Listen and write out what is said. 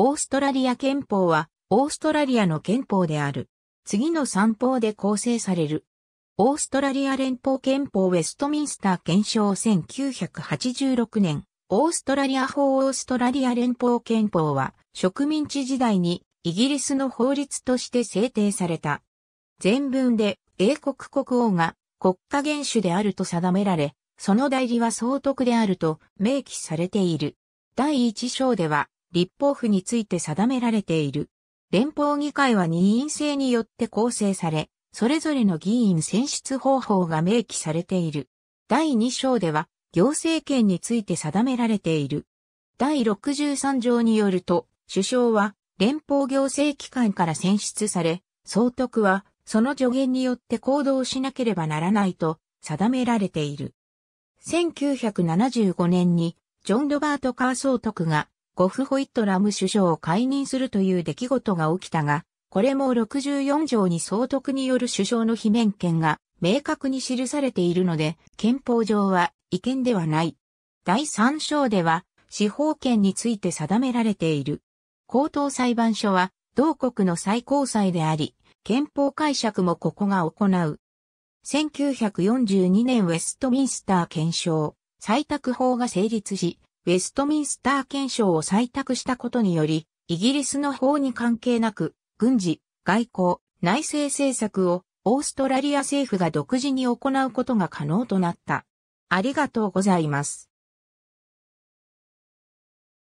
オーストラリア憲法は、オーストラリアの憲法である。次の三法で構成される。オーストラリア連邦憲法ウェストミンスター憲章1986年、オーストラリア法オーストラリア連邦憲法は、植民地時代にイギリスの法律として制定された。全文で英国国王が国家元首であると定められ、その代理は総督であると明記されている。第一章では、立法府について定められている。連邦議会は二院制によって構成され、それぞれの議員選出方法が明記されている。第2章では、行政権について定められている。第63条によると、首相は連邦行政機関から選出され、総督はその助言によって行動しなければならないと定められている。1975年にジョン・ロバート・カー総督がゴフホイットラム首相を解任するという出来事が起きたが、これも64条に総督による首相の罷免権が明確に記されているので、憲法上は違憲ではない。第3章では、司法権について定められている。高等裁判所は、同国の最高裁であり、憲法解釈もここが行う。1942年ウェストミンスター憲章、採択法が成立し、ウェストミンスター憲章を採択したことにより、イギリスの法に関係なく、軍事、外交、内政政策をオーストラリア政府が独自に行うことが可能となった。ありがとうございます。